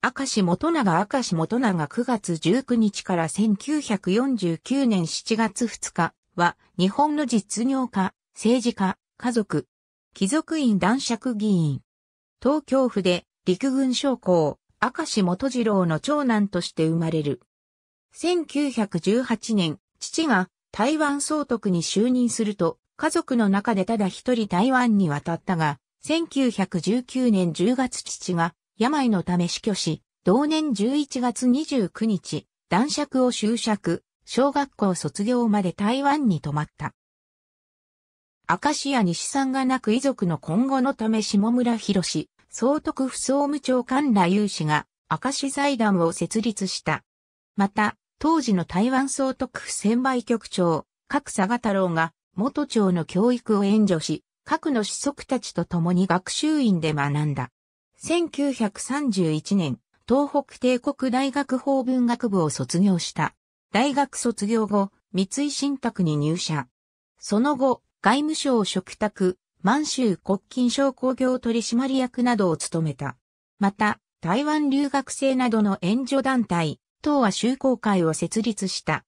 明石元長明石元長9月19日から1949年7月2日は日本の実業家、政治家、家族、貴族院男爵議員。東京府で陸軍将校、明石元次郎の長男として生まれる。1918年、父が台湾総督に就任すると、家族の中でただ一人台湾に渡ったが、1919年10月父が病のため死去し、同年11月29日、男爵を終職、小学校卒業まで台湾に泊まった。明石家西さんが亡く遺族の今後のため下村博士、総督府総務長官ら有志が明石財団を設立した。また、当時の台湾総督府専売局長、各佐賀太郎が元長の教育を援助し、核の子息たちと共に学習院で学んだ。1931年、東北帝国大学法文学部を卒業した。大学卒業後、三井信託に入社。その後、外務省嘱託、満州国金商工業取締役などを務めた。また、台湾留学生などの援助団体、東亜修公会を設立した。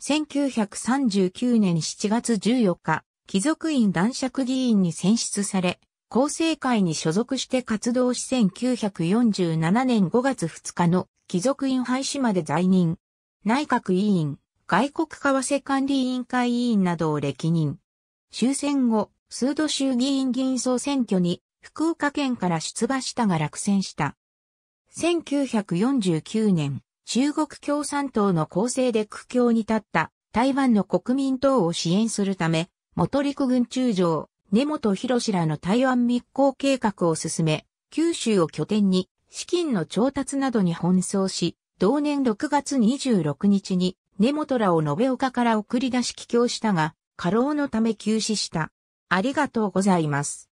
1939年7月14日、貴族院男爵議員に選出され、厚生会に所属して活動し1947年5月2日の貴族院廃止まで在任。内閣委員、外国為替管理委員会委員などを歴任。終戦後、数度衆議院議員総選挙に福岡県から出馬したが落選した。1949年、中国共産党の構成で苦境に立った台湾の国民党を支援するため、元陸軍中将、根本博士らの台湾密航計画を進め、九州を拠点に資金の調達などに奔走し、同年6月26日に根本らを延岡から送り出し帰郷したが、過労のため休止した。ありがとうございます。